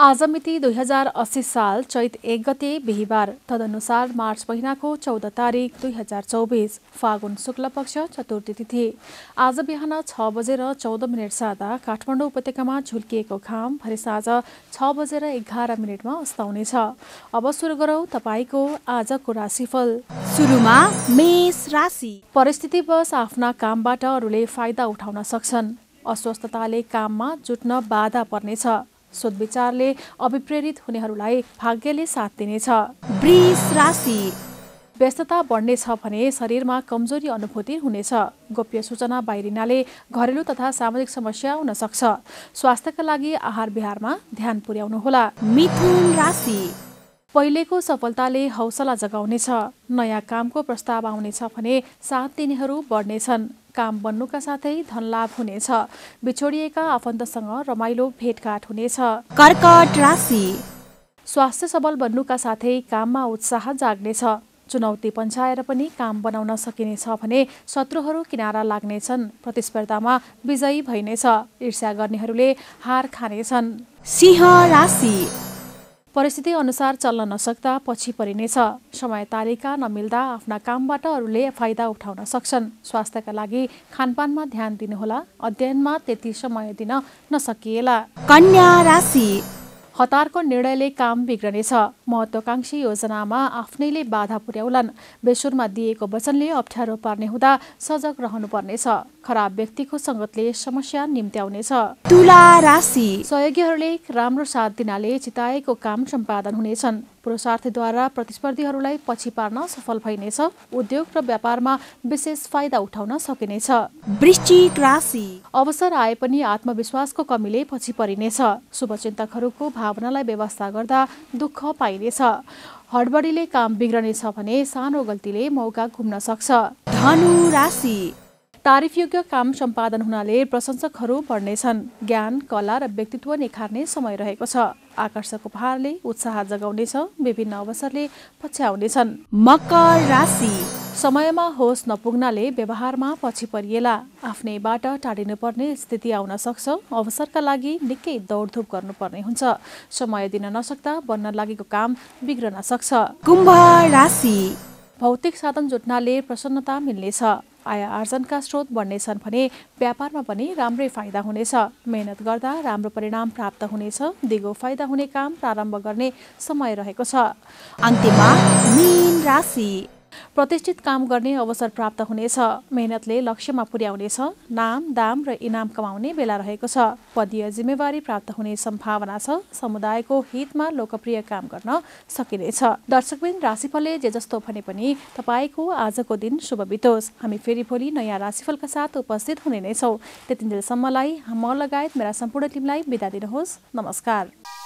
आज मिति दुई हजार अस्सी साल चैत एक गते बिहिबार तदनुसार मार्च महिनाको चौध तारिक दुई हजार चौबिस फागुन शुक्ल पक्ष चतुर्थी तिथि आज बिहान छ बजेर चौध मिनट सादा काठमाडौँ उपत्यकामा झुल्किएको घाम भरे साँझ छ बजेर एघार मिनटमा अस्ताउनेछ अब सुरु गरौँ तपाईँको आजको राशिफल सुरुमा मेष राशि परिस्थितिवश आफ्ना कामबाट अरूले फाइदा उठाउन सक्छन् अस्वस्थताले काममा जुट्न बाधा पर्नेछ सोधविचारले अभिप्रेरित हुनेहरूलाई भाग्यले साथ दिनेछ व्यस्तता बढ्नेछ भने शरीरमा कमजोरी अनुभूति हुनेछ गोप्य सूचना बाहिरिनाले घरेलु तथा सामाजिक समस्या हुन सक्छ स्वास्थ्यका लागि आहार विहारमा ध्यान पुर्याउनुहोला मिथुन राशि पहिलेको सफलताले हौसला जगाउनेछ नयाँ कामको प्रस्ताव आउनेछ भने साथ दिनेहरू बढ्नेछन् काम बन्नुका साथै धनलाभ हुनेछ बिछोडिएका आफन्तसँग रमाइलो भेटघाट हुनेछ कर्कट राशि स्वास्थ्य सबल बन्नुका साथै काममा उत्साह जाग्नेछ चुनौती पन्छाएर पनि काम बनाउन सकिनेछ भने शत्रुहरू किनारा लाग्नेछन् प्रतिस्पर्धामा विजयी भइनेछ ईर्ष्या गर्नेहरूले हार खानेछन् सिंह राशि परिस्थिति अनुसार चल्न नसक्दा पछि परिनेछ समय तालिका नमिल्दा आफ्ना कामबाट अरूले फाइदा उठाउन सक्छन् स्वास्थ्यका लागि खानपानमा ध्यान दिनुहोला अध्ययनमा त्यति समय दिन नसकिएला कन्या राशि हतारको निर्णयले काम बिग्रनेछ महत्वाकांक्षी योजनामा आफ्नैले बाधा पुर्याउलान् बेसुरमा दिएको वचनले अप्ठ्यारो पार्ने हुँदा सजग रहनुपर्नेछ खराब व्यक्तिको सङ्गतले समस्या निम्त्याउनेछ तुला राशि सहयोगीहरूले राम्रो साथ दिनाले चिताएको काम सम्पादन हुनेछन् पुरुषार्थद्वारा प्रतिस्पर्धीहरूलाई पछि पार्न सफल भइनेछ उद्योग र व्यापारमा विशेष फाइदा उठाउन सकिनेछ वृश्चिक राशि अवसर आए पनि आत्मविश्वासको कमीले पछि परिनेछ शुभचिन्तकहरूको भावनालाई व्यवस्था गर्दा दुःख पाइनेछ हडबडीले काम बिग्रनेछ भने सानो गल्तीले मौका घुम्न सक्छ धनु राशि तारिफयोग्य काम सम्पादन हुनाले प्रशंसकहरू बढ्नेछन् ज्ञान कला र व्यक्तित्व निखार्ने समय रहेको छ आकर्षक उपहारले उत्साह जगाउनेछ विभिन्न अवसरले पछ्याउनेछन् मकर राशि समयमा होस नपुग्नाले व्यवहारमा पछि परिएला आफ्नैबाट टाढिनुपर्ने स्थिति आउन सक्छ अवसरका लागि निकै दौडधुप गर्नुपर्ने हुन्छ समय दिन नसक्दा बन्न लागेको काम बिग्रन सक्छ कुम्भ राशि भौतिक साधन जुट्नाले प्रसन्नता मिल्नेछ आय आर्जनका स्रोत बन्नेछन् भने व्यापारमा पनि राम्रै फाइदा हुनेछ मेहनत गर्दा राम्रो परिणाम प्राप्त हुनेछ दिगो फाइदा हुने काम प्रारम्भ गर्ने समय रहेको छ मीन राशि प्रतिष्ठित काम गर्ने अवसर प्राप्त हुनेछ मेहनतले लक्ष्यमा पुर्याउनेछ नाम दाम र इनाम कमाउने बेला रहेको छ पदीय जिम्मेवारी प्राप्त हुने सम्भावना छ समुदायको हितमा लोकप्रिय काम गर्न सकिनेछ दर्शकबिन राशिफलले जे जस्तो भने पनि तपाईँको आजको दिन शुभ बितोस् हामी फेरि भोलि नयाँ राशिफलका साथ उपस्थित हुने नै छौँ त्यतिन्जेलसम्मलाई म लगायत मेरा सम्पूर्ण टिमलाई बिदा दिनुहोस् नमस्कार